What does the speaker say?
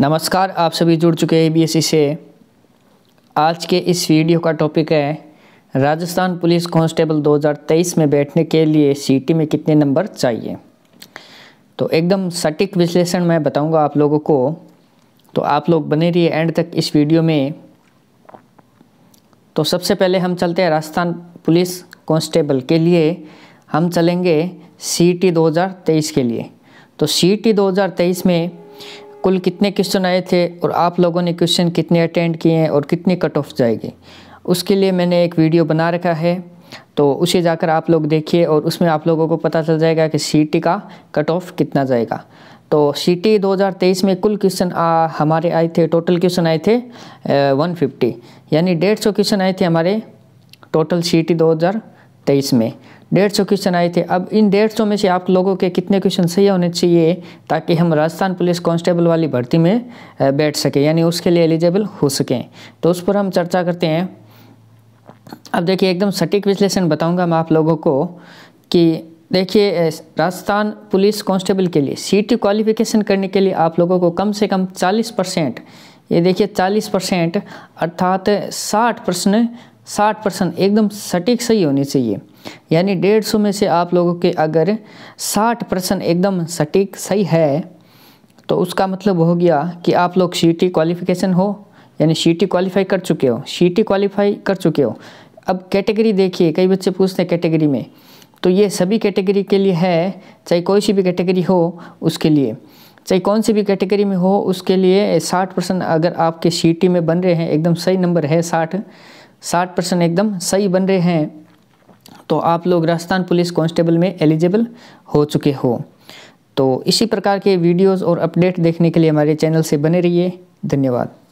नमस्कार आप सभी जुड़ चुके हैं बी से आज के इस वीडियो का टॉपिक है राजस्थान पुलिस कांस्टेबल 2023 में बैठने के लिए सीटी में कितने नंबर चाहिए तो एकदम सटीक विश्लेषण मैं बताऊंगा आप लोगों को तो आप लोग बने रहिए एंड तक इस वीडियो में तो सबसे पहले हम चलते हैं राजस्थान पुलिस कांस्टेबल के लिए हम चलेंगे सीटी 2023 के लिए तो सीटी 2023 में कुल कितने क्वेश्चन आए थे और आप लोगों ने क्वेश्चन कितने अटेंड किए हैं और कितनी कट ऑफ जाएगी उसके लिए मैंने एक वीडियो बना रखा है तो उसे जाकर आप लोग देखिए और उसमें आप लोगों को पता चल जाएगा कि सी का कट ऑफ कितना जाएगा तो सी टी में कुल क्वेश्चन हमारे आए थे टोटल क्वेश्चन आए थे वन फिफ्टी यानी डेढ़ सौ क्वेश्चन आए थे हमारे टोटल सी टी तेईस में डेढ़ सौ क्वेश्चन आए थे अब इन डेढ़ सौ में से आप लोगों के कितने क्वेश्चन सही होने चाहिए ताकि हम राजस्थान पुलिस कांस्टेबल वाली भर्ती में बैठ सकें यानी उसके लिए एलिजिबल हो सकें तो उस पर हम चर्चा करते हैं अब देखिए एकदम सटीक विश्लेषण बताऊंगा मैं आप लोगों को कि देखिए राजस्थान पुलिस कांस्टेबल के लिए सी क्वालिफिकेशन करने के लिए आप लोगों को कम से कम चालीस परसेंट ये देखिए चालीस परसेंट अर्थात साठ प्रश्न साठ परसेंट एकदम सटीक सही होनी चाहिए यानी डेढ़ सौ में से आप लोगों के अगर साठ परसेंट एकदम सटीक सही है तो उसका मतलब हो गया कि आप लोग सी टी क्वालिफिकेशन हो यानी सी टी क्वालिफाई कर चुके हो सी टी क्वालिफाई कर चुके हो अब कैटेगरी देखिए कई बच्चे पूछते हैं कैटेगरी में तो ये सभी कैटेगरी के लिए है चाहे कोई सी भी कैटेगरी हो उसके लिए चाहे कौन सी भी कैटेगरी में हो उसके लिए साठ परसेंट अगर आपके सी टी में बन रहे हैं एकदम सही नंबर है साठ साठ परसेंट एकदम सही बन रहे हैं तो आप लोग राजस्थान पुलिस कांस्टेबल में एलिजिबल हो चुके हो तो इसी प्रकार के वीडियोस और अपडेट देखने के लिए हमारे चैनल से बने रहिए धन्यवाद